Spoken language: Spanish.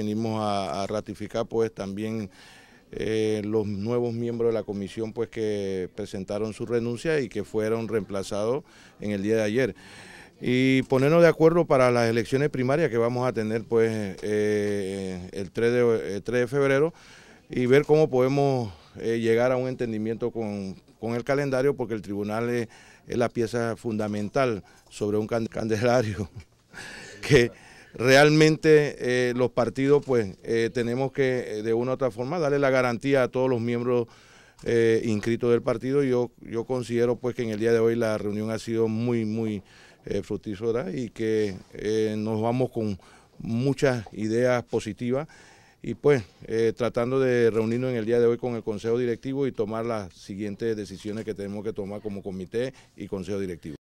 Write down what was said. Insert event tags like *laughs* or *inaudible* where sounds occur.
venimos a, ratificar pues también eh, los nuevos miembros de la comisión pues que presentaron su renuncia y que fueron reemplazados en el día de ayer. Y ponernos de acuerdo para las elecciones primarias que vamos a tener pues eh, el, 3 de, febrero y ver cómo podemos eh, llegar a un entendimiento con, el calendario porque el tribunal es, la pieza fundamental sobre un candelario *laughs* que realmente eh, los partidos pues eh, tenemos que eh, de una u otra forma darle la garantía a todos los miembros inscritos del partido. Yo, yo considero pues que en el día de hoy la reunión ha sido muy, muy fructífera y que nos vamos con muchas ideas positivas y pues tratando de reunirnos en el día de hoy con el Consejo Directivo y tomar las siguientes decisiones que tenemos que tomar como comité y Consejo Directivo.